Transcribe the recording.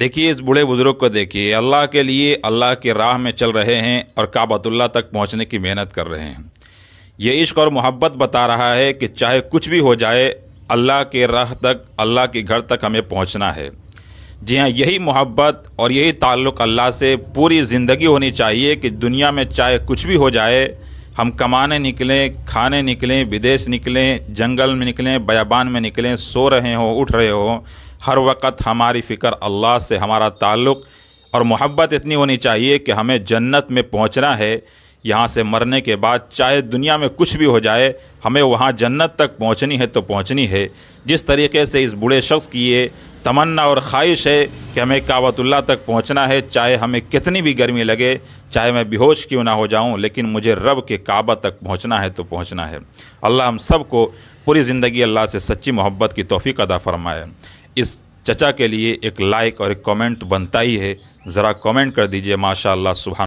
देखिए इस बूढ़े बुज़ुर्ग को देखिए अल्लाह के लिए अल्लाह के राह में चल रहे हैं और काबतुल्ला तक पहुँचने की मेहनत कर रहे हैं ये इश्क और मोहब्बत बता रहा है कि चाहे कुछ भी हो जाए अल्लाह के राह तक अल्लाह के घर तक हमें पहुँचना है जी हाँ यही मोहब्बत और यही ताल्लुक़ अल्लाह से पूरी ज़िंदगी होनी चाहिए कि दुनिया में चाहे कुछ भी हो जाए हम कमाने निकलें खाने निकलें विदेश निकलें जंगल में निकलें बयाबान में निकलें सो रहे हों उठ रहे हों हर वक्त हमारी फ़िक्र अल्लाह से हमारा ताल्लुक़ और मोहब्बत इतनी होनी चाहिए कि हमें जन्नत में पहुंचना है यहाँ से मरने के बाद चाहे दुनिया में कुछ भी हो जाए हमें वहाँ जन्नत तक पहुँचनी है तो पहुँचनी है जिस तरीके से इस बूढ़े शख्स की ये तमन्ना और ख्वाहिश है कि हमें कावतुल्ला तक पहुंचना है चाहे हमें कितनी भी गर्मी लगे चाहे मैं बेहोश क्यों ना हो जाऊं लेकिन मुझे रब के काबा तक पहुंचना है तो पहुंचना है अल्लाह हम सब को पूरी ज़िंदगी अल्लाह से सच्ची मोहब्बत की तोफ़ी अदा फ़रमाए इस चचा के लिए एक लाइक और एक कमेंट बनता ही है ज़रा कमेंट कर दीजिए माशा सुबह